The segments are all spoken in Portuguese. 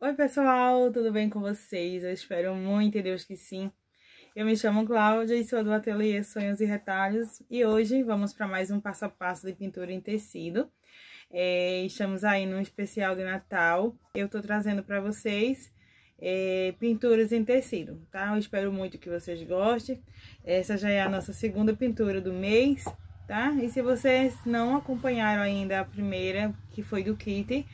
Oi pessoal, tudo bem com vocês? Eu espero muito em Deus que sim. Eu me chamo Cláudia e sou do ateliê Sonhos e Retalhos e hoje vamos para mais um passo a passo de pintura em tecido. É, estamos aí num especial de Natal. Eu estou trazendo para vocês é, pinturas em tecido, tá? Eu espero muito que vocês gostem. Essa já é a nossa segunda pintura do mês, tá? E se vocês não acompanharam ainda a primeira, que foi do kit,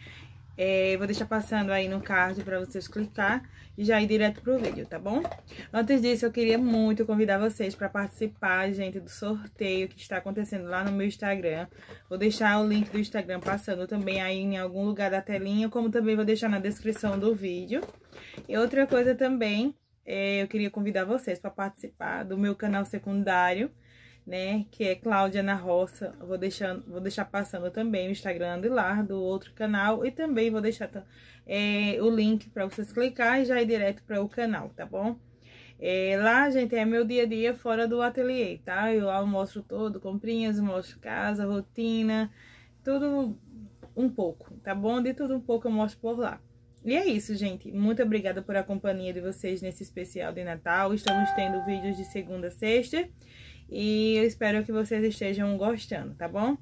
é, vou deixar passando aí no card para vocês clicar e já ir direto pro vídeo, tá bom? Antes disso, eu queria muito convidar vocês para participar, gente, do sorteio que está acontecendo lá no meu Instagram. Vou deixar o link do Instagram passando também aí em algum lugar da telinha, como também vou deixar na descrição do vídeo. E outra coisa também, é, eu queria convidar vocês para participar do meu canal secundário, né? Que é Cláudia na Roça. vou, deixando, vou deixar passando também o Instagram de lá, do outro canal. E também vou deixar é, o link para vocês clicar e já ir direto para o canal, tá bom? É, lá, gente, é meu dia a dia fora do ateliê, tá? Eu lá mostro todo, comprinhas, mostro casa, rotina, tudo um pouco, tá bom? De tudo um pouco eu mostro por lá. E é isso, gente. Muito obrigada por a companhia de vocês nesse especial de Natal. Estamos tendo vídeos de segunda a sexta. E eu espero que vocês estejam gostando, tá bom?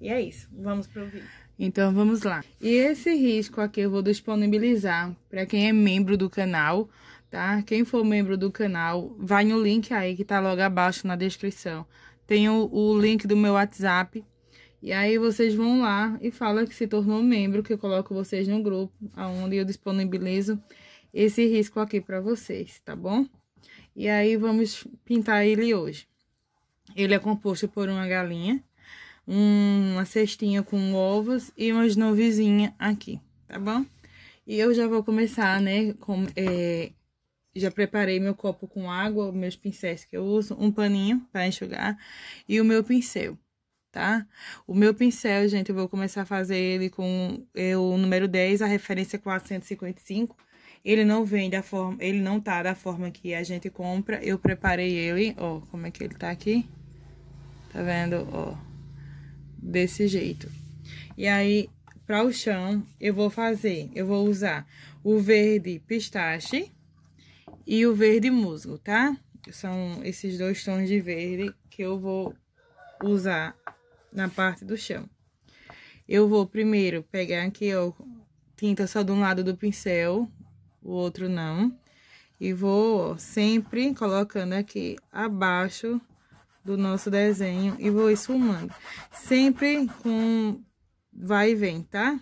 E é isso, vamos pro vídeo. Então vamos lá. E esse risco aqui eu vou disponibilizar para quem é membro do canal, tá? Quem for membro do canal, vai no link aí que tá logo abaixo na descrição. Tem o, o link do meu WhatsApp. E aí vocês vão lá e fala que se tornou membro, que eu coloco vocês no grupo, aonde eu disponibilizo esse risco aqui para vocês, tá bom? E aí vamos pintar ele hoje. Ele é composto por uma galinha, uma cestinha com ovos e umas nuvenzinhas aqui, tá bom? E eu já vou começar, né, com, é, já preparei meu copo com água, meus pincéis que eu uso, um paninho para enxugar e o meu pincel, tá? O meu pincel, gente, eu vou começar a fazer ele com é, o número 10, a referência 455. Ele não vem da forma, ele não tá da forma que a gente compra. Eu preparei ele, ó, como é que ele tá aqui? Tá vendo? Ó. Desse jeito. E aí, para o chão, eu vou fazer, eu vou usar o verde pistache e o verde musgo, tá? São esses dois tons de verde que eu vou usar na parte do chão. Eu vou primeiro pegar aqui, ó, tinta só de um lado do pincel, o outro não. E vou ó, sempre colocando aqui abaixo do nosso desenho e vou esfumando. Sempre com vai e vem, tá?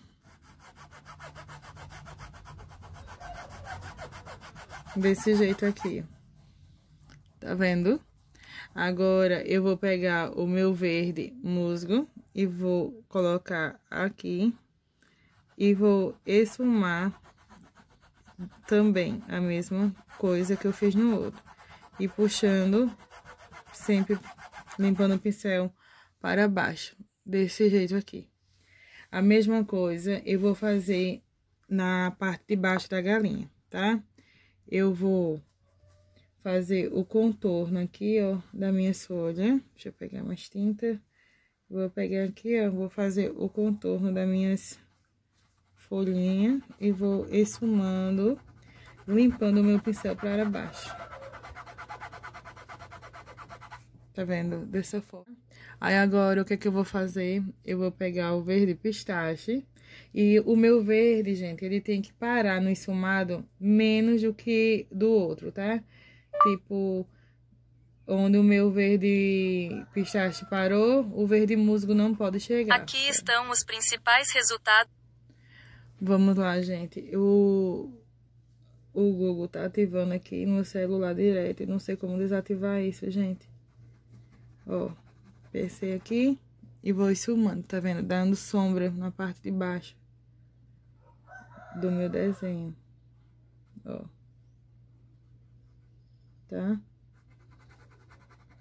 Desse jeito aqui, Tá vendo? Agora, eu vou pegar o meu verde musgo e vou colocar aqui e vou esfumar também a mesma coisa que eu fiz no outro. E puxando sempre limpando o pincel para baixo, desse jeito aqui. A mesma coisa eu vou fazer na parte de baixo da galinha, tá? Eu vou fazer o contorno aqui, ó, da minha folha. Deixa eu pegar mais tinta. Vou pegar aqui, ó, vou fazer o contorno das minhas folhinhas e vou esfumando, limpando o meu pincel para baixo. tá vendo? Dessa forma. Aí agora, o que é que eu vou fazer? Eu vou pegar o verde pistache. E o meu verde, gente, ele tem que parar no esfumado menos do que do outro, tá? Tipo, onde o meu verde pistache parou, o verde musgo não pode chegar. Aqui estão os principais resultados. Vamos lá, gente. O, o Google tá ativando aqui no celular direto. não sei como desativar isso, gente. Ó, percei aqui e vou esfumando, tá vendo? Dando sombra na parte de baixo do meu desenho. Ó. Tá?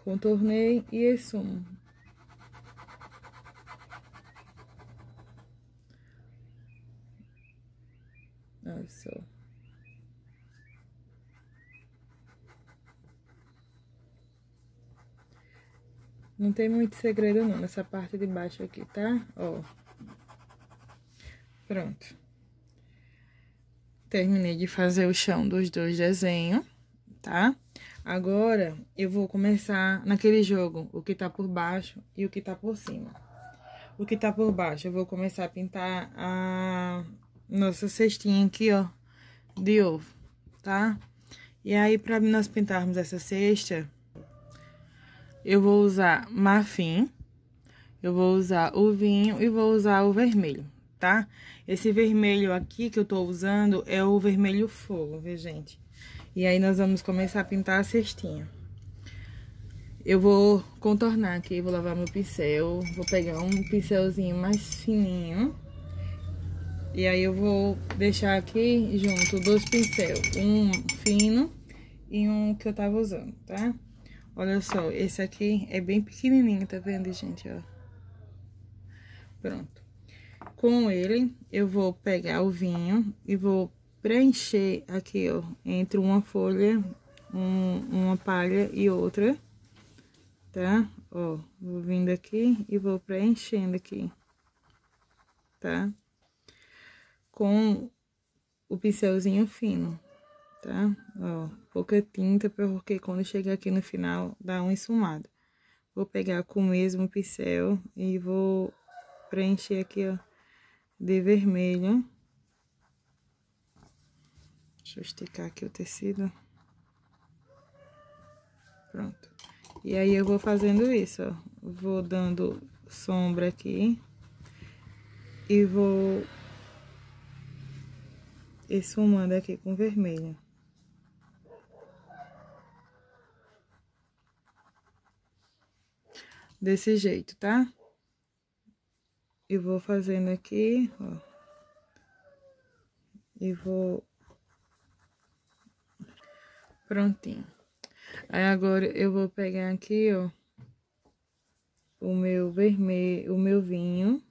Contornei e esfumo. Olha só. Não tem muito segredo não nessa parte de baixo aqui, tá? Ó. Pronto. Terminei de fazer o chão dos dois desenhos, tá? Agora, eu vou começar naquele jogo, o que tá por baixo e o que tá por cima. O que tá por baixo, eu vou começar a pintar a nossa cestinha aqui, ó, de ovo, tá? E aí, pra nós pintarmos essa cesta eu vou usar marfim, eu vou usar o vinho e vou usar o vermelho, tá? Esse vermelho aqui que eu tô usando é o vermelho fogo, viu, gente? E aí, nós vamos começar a pintar a cestinha. Eu vou contornar aqui, vou lavar meu pincel, vou pegar um pincelzinho mais fininho. E aí, eu vou deixar aqui junto dois pincel, um fino e um que eu tava usando, tá? Tá? Olha só, esse aqui é bem pequenininho, tá vendo, gente, ó? Pronto. Com ele, eu vou pegar o vinho e vou preencher aqui, ó, entre uma folha, um, uma palha e outra, tá? Ó, vou vindo aqui e vou preenchendo aqui, tá? Com o pincelzinho fino tá? Ó, pouca tinta, porque quando chegar aqui no final, dá um esfumada. Vou pegar com o mesmo pincel e vou preencher aqui, ó, de vermelho. Deixa eu esticar aqui o tecido. Pronto. E aí, eu vou fazendo isso, ó. Vou dando sombra aqui. E vou esfumando aqui com vermelho. desse jeito, tá? E vou fazendo aqui, ó. E vou... Prontinho. Aí agora eu vou pegar aqui, ó, o meu vermelho, o meu vinho.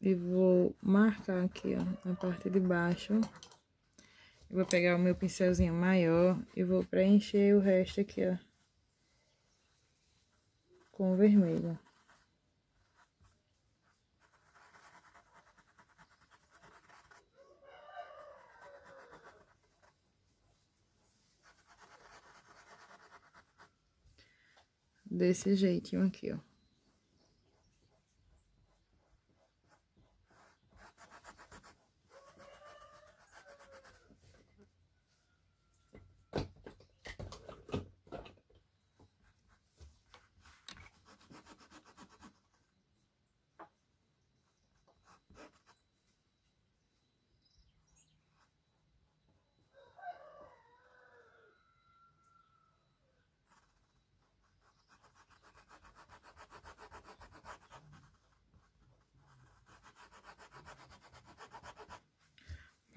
E vou marcar aqui, ó, na parte de baixo. Eu vou pegar o meu pincelzinho maior e vou preencher o resto aqui, ó com vermelho. Desse jeitinho aqui, ó.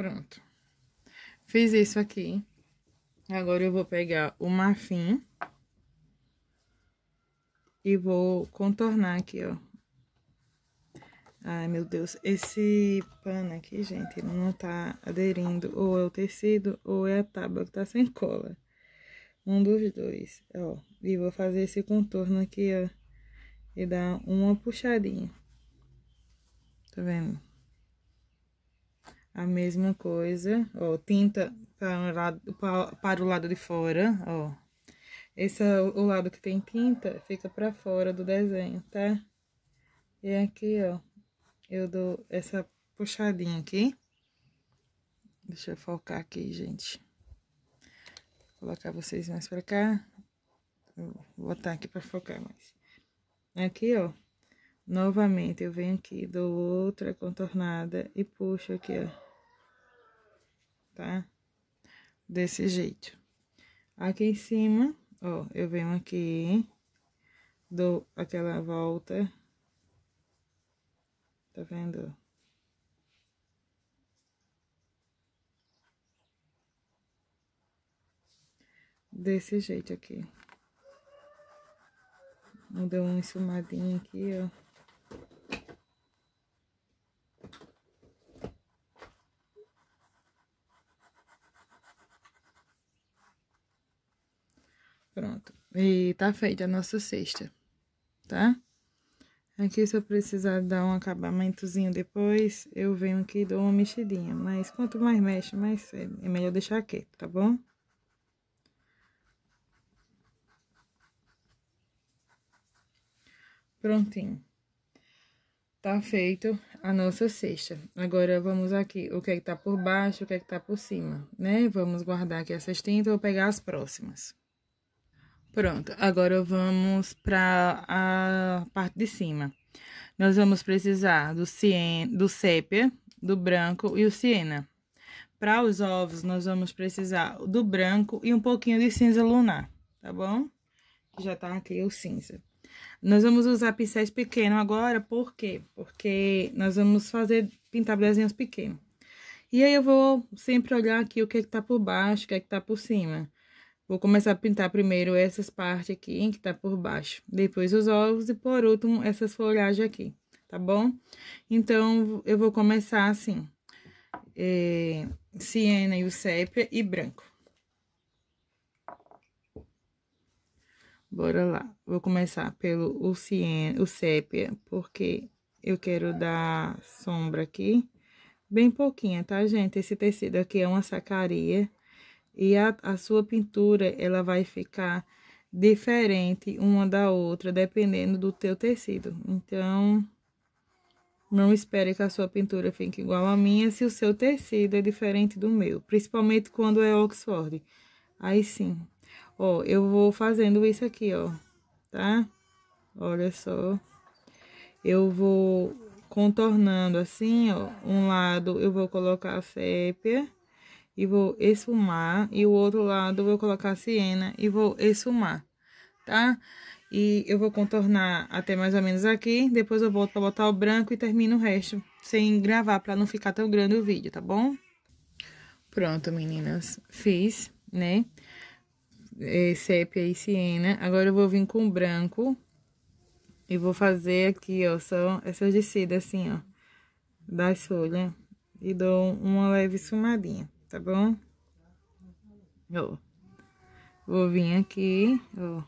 Pronto. Fiz isso aqui. Agora eu vou pegar o marfim. E vou contornar aqui, ó. Ai, meu Deus. Esse pano aqui, gente, ele não tá aderindo. Ou é o tecido, ou é a tábua que tá sem cola. Um dos dois, ó. E vou fazer esse contorno aqui, ó. E dar uma puxadinha. Tá vendo? a mesma coisa, ó, tinta para, tá lado, para, para o lado de fora, ó. Esse é o lado que tem tinta, fica para fora do desenho, tá? E aqui, ó, eu dou essa puxadinha aqui. Deixa eu focar aqui, gente. Vou colocar vocês mais para cá. Vou botar aqui para focar mais. Aqui, ó, Novamente, eu venho aqui, dou outra contornada e puxo aqui, ó. Tá? Desse jeito. Aqui em cima, ó, eu venho aqui, dou aquela volta. Tá vendo? Desse jeito aqui. Deu uma ensumadinha aqui, ó. E tá feita a nossa cesta, tá? Aqui se eu precisar dar um acabamentozinho depois, eu venho aqui e dou uma mexidinha. Mas quanto mais mexe, mais é, é melhor deixar quieto, tá bom? Prontinho. Tá feito a nossa cesta. Agora, vamos aqui, o que é que tá por baixo, o que é que tá por cima, né? Vamos guardar aqui essas tintas então ou pegar as próximas. Pronto, agora vamos para a parte de cima. Nós vamos precisar do, cien, do sépia, do branco e o siena. Para os ovos, nós vamos precisar do branco e um pouquinho de cinza lunar, tá bom? Já tá aqui o cinza. Nós vamos usar pincéis pequenos agora, por quê? Porque nós vamos fazer, pintar desenhos pequenos. E aí, eu vou sempre olhar aqui o que é que tá por baixo, o que é que tá por cima. Vou começar a pintar primeiro essas partes aqui, que tá por baixo. Depois os ovos e por último essas folhagens aqui, tá bom? Então, eu vou começar assim. É, siena e o sépia e branco. Bora lá. Vou começar pelo o, siena, o sépia, porque eu quero dar sombra aqui. Bem pouquinha, tá, gente? Esse tecido aqui é uma sacaria e a, a sua pintura ela vai ficar diferente uma da outra, dependendo do teu tecido. Então, não espere que a sua pintura fique igual à minha se o seu tecido é diferente do meu, principalmente quando é Oxford. Aí sim. Ó, eu vou fazendo isso aqui, ó, tá? Olha só. Eu vou contornando assim, ó, um lado eu vou colocar a sépia e vou esfumar. E o outro lado vou colocar siena e vou esfumar, tá? E eu vou contornar até mais ou menos aqui. Depois eu volto pra botar o branco e termino o resto. Sem gravar, pra não ficar tão grande o vídeo, tá bom? Pronto, meninas. Fiz, né? É, sépia e siena. Agora eu vou vir com o branco. E vou fazer aqui, ó, só essas descidas assim, ó. Das folhas. E dou uma leve sumadinha tá bom? Ó, vou vir aqui, ó,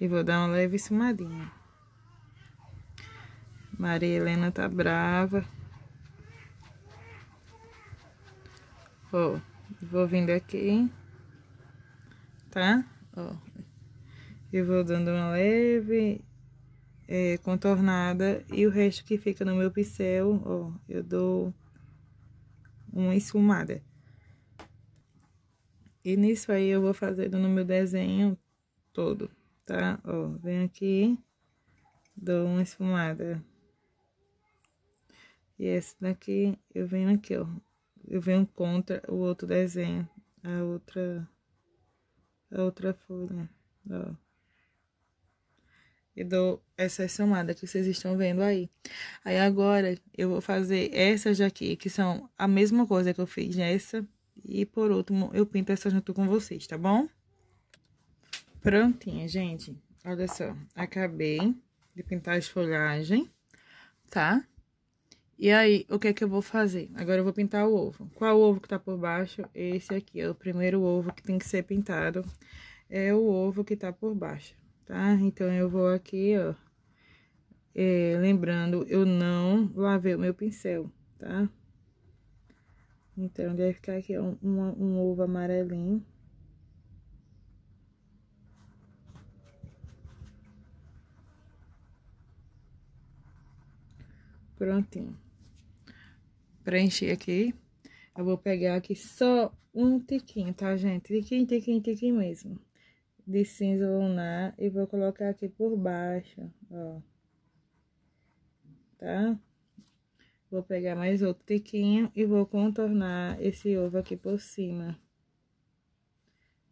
e vou dar uma leve sumadinha. Maria Helena tá brava. Ó, vou vindo aqui, tá? Ó, e vou dando uma leve é, contornada e o resto que fica no meu pincel, ó, eu dou uma esfumada. E nisso aí eu vou fazendo no meu desenho todo, tá? Ó, vem aqui, dou uma esfumada. E esse daqui, eu venho aqui, ó. Eu venho contra o outro desenho, a outra, a outra folha, ó e dou essa somada que vocês estão vendo aí. Aí agora eu vou fazer essas daqui, que são a mesma coisa que eu fiz nessa. E por último, eu pinto essa junto com vocês, tá bom? Prontinha, gente. Olha só, acabei de pintar a esfolhagem, tá? E aí, o que é que eu vou fazer? Agora eu vou pintar o ovo. Qual ovo que tá por baixo? Esse aqui é o primeiro ovo que tem que ser pintado. É o ovo que tá por baixo tá? Então, eu vou aqui, ó, é, lembrando, eu não lavei o meu pincel, tá? Então, deve ficar aqui um, um, um ovo amarelinho. Prontinho. Preenchi aqui. Eu vou pegar aqui só um tiquinho, tá, gente? Tiquinho, tiquinho, tiquinho mesmo de cinza lunar e vou colocar aqui por baixo, ó. Tá? Vou pegar mais outro tiquinho e vou contornar esse ovo aqui por cima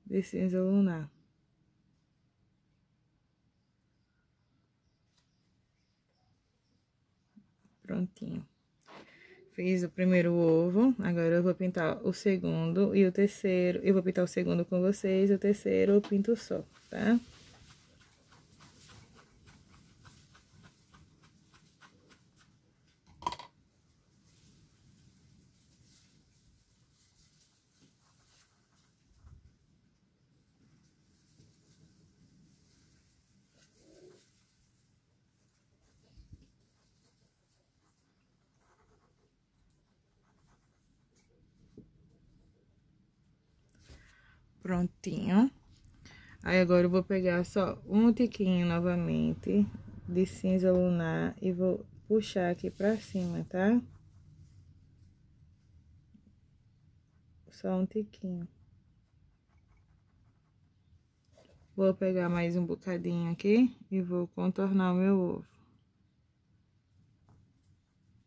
de cinza lunar. Prontinho. Fiz o primeiro ovo, agora eu vou pintar o segundo e o terceiro. Eu vou pintar o segundo com vocês, o terceiro eu pinto só, tá? certinho. Aí agora eu vou pegar só um tiquinho novamente de cinza lunar e vou puxar aqui pra cima, tá? Só um tiquinho. Vou pegar mais um bocadinho aqui e vou contornar o meu ovo.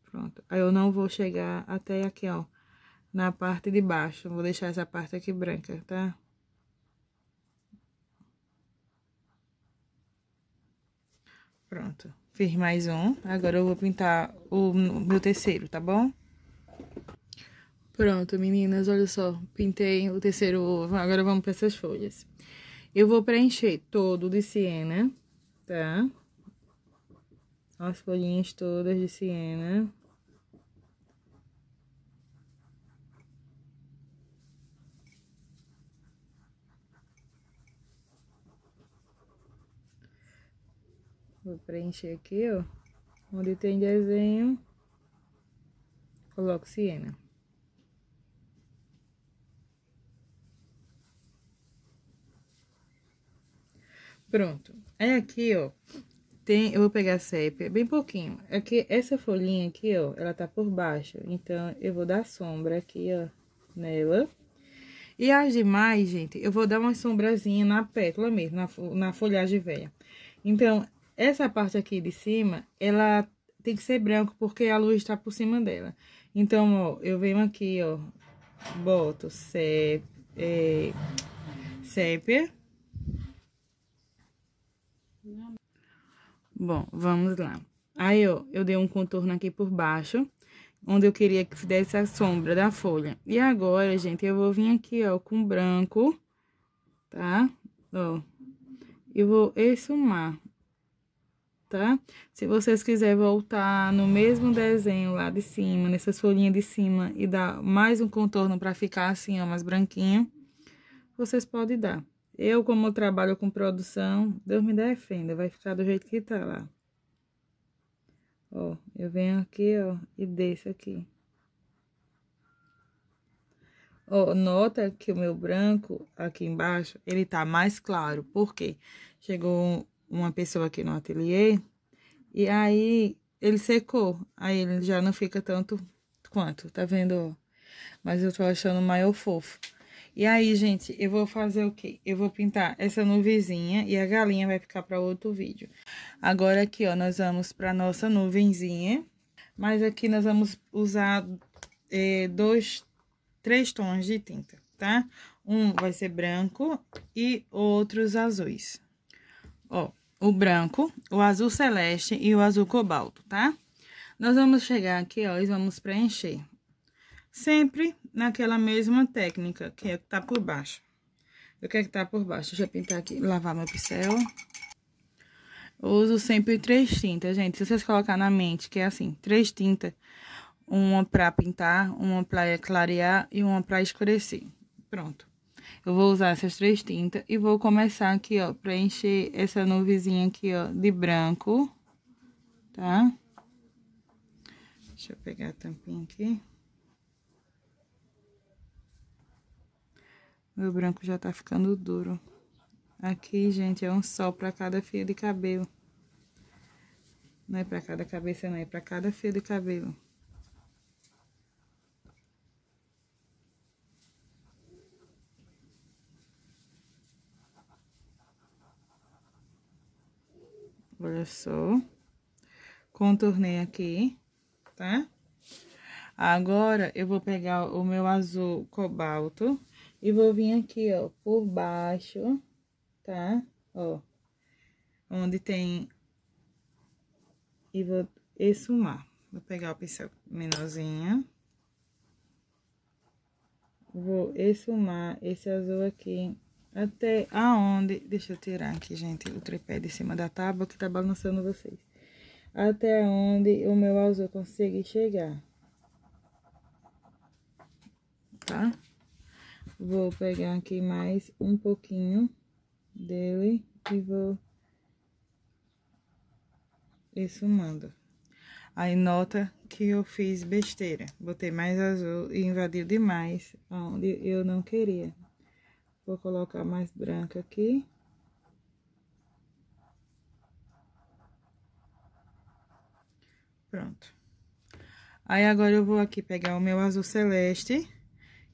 Pronto. Aí eu não vou chegar até aqui, ó, na parte de baixo. Vou deixar essa parte aqui branca, tá? Tá? Pronto. Fiz mais um. Agora eu vou pintar o meu terceiro, tá bom? Pronto, meninas, olha só. Pintei o terceiro ovo. Agora vamos para essas folhas. Eu vou preencher todo de siena, tá? As folhinhas todas de siena. Vou preencher aqui, ó. Onde tem desenho, coloco siena. Pronto. Aí aqui, ó, tem, eu vou pegar a sépia, bem pouquinho. É que essa folhinha aqui, ó, ela tá por baixo. Então, eu vou dar sombra aqui, ó, nela. E as demais, gente, eu vou dar uma sombrazinha na pétala mesmo, na, na folhagem velha. Então, essa parte aqui de cima, ela tem que ser branco, porque a luz está por cima dela. Então, ó, eu venho aqui, ó, boto sé, é, sépia. Bom, vamos lá. Aí, ó, eu dei um contorno aqui por baixo, onde eu queria que fizesse a sombra da folha. E agora, gente, eu vou vir aqui, ó, com branco, tá? Ó, eu vou esfumar tá? Se vocês quiserem voltar no mesmo desenho lá de cima, nessas folhinhas de cima, e dar mais um contorno para ficar assim, ó, mais branquinho, vocês podem dar. Eu, como eu trabalho com produção, Deus me defenda, vai ficar do jeito que tá lá. Ó, eu venho aqui, ó, e desço aqui. Ó, nota que o meu branco aqui embaixo, ele tá mais claro, Por quê? chegou uma pessoa aqui no ateliê, e aí ele secou, aí ele já não fica tanto quanto, tá vendo? Mas eu tô achando maior fofo. E aí, gente, eu vou fazer o quê? Eu vou pintar essa nuvenzinha e a galinha vai ficar para outro vídeo. Agora aqui, ó, nós vamos para nossa nuvenzinha. Mas aqui nós vamos usar é, dois, três tons de tinta, tá? Um vai ser branco e outros azuis. Ó o branco, o azul celeste e o azul cobalto, tá? Nós vamos chegar aqui, ó, e vamos preencher. Sempre naquela mesma técnica, que é que tá por baixo. O que é que tá por baixo? Deixa eu pintar aqui, lavar meu pincel. Eu uso sempre três tintas, gente. Se vocês colocar na mente que é assim, três tintas. Uma pra pintar, uma pra clarear e uma pra escurecer. Pronto. Eu vou usar essas três tintas e vou começar aqui, ó, pra encher essa nuvezinha aqui, ó, de branco, tá? Deixa eu pegar a tampinha aqui. Meu branco já tá ficando duro. Aqui, gente, é um sol pra cada fio de cabelo. Não é pra cada cabeça, não, é pra cada fio de cabelo. Olha só. Contornei aqui, tá? Agora, eu vou pegar o meu azul cobalto e vou vir aqui, ó, por baixo, tá? Ó, onde tem... E vou esfumar. Vou pegar o pincel menorzinho. Vou esfumar esse azul aqui até aonde... Deixa eu tirar aqui, gente, o tripé de cima da tábua que tá balançando vocês. Até onde o meu azul consegue chegar. Tá? Vou pegar aqui mais um pouquinho dele e vou... E sumando. Aí, nota que eu fiz besteira. Botei mais azul e invadiu demais onde eu não queria. Vou colocar mais branca aqui. Pronto. Aí, agora eu vou aqui pegar o meu azul celeste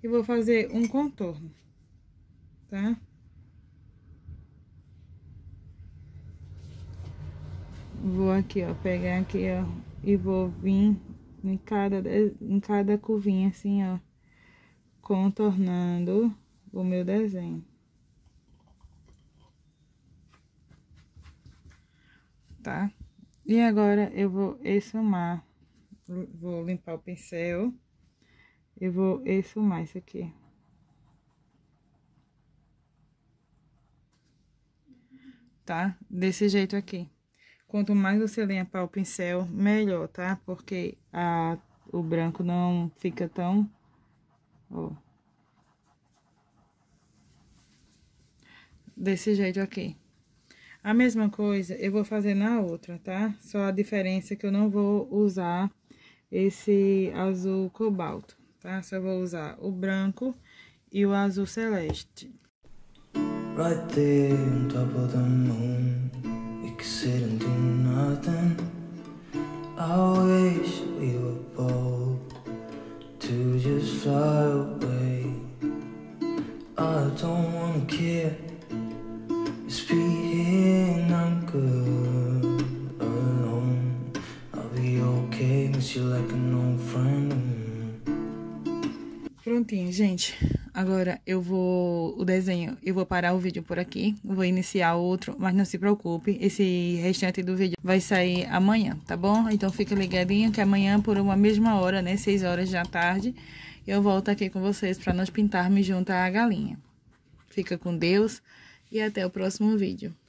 e vou fazer um contorno, tá? Vou aqui, ó, pegar aqui, ó, e vou vir em cada, em cada curvinha, assim, ó, contornando o meu desenho. Tá? E agora eu vou esfumar, vou limpar o pincel, eu vou esfumar isso aqui. Tá? Desse jeito aqui. Quanto mais você limpar o pincel, melhor, tá? Porque a, o branco não fica tão... Ó. desse jeito aqui. A mesma coisa eu vou fazer na outra, tá? Só a diferença é que eu não vou usar esse azul cobalto, tá? Só vou usar o branco e o azul celeste. Right there on top of the moon We could sit and do nothing vou parar o vídeo por aqui, vou iniciar outro, mas não se preocupe, esse restante do vídeo vai sair amanhã, tá bom? Então fica ligadinho que amanhã por uma mesma hora, né, 6 horas da tarde, eu volto aqui com vocês para nós pintarmos junto à galinha. Fica com Deus e até o próximo vídeo.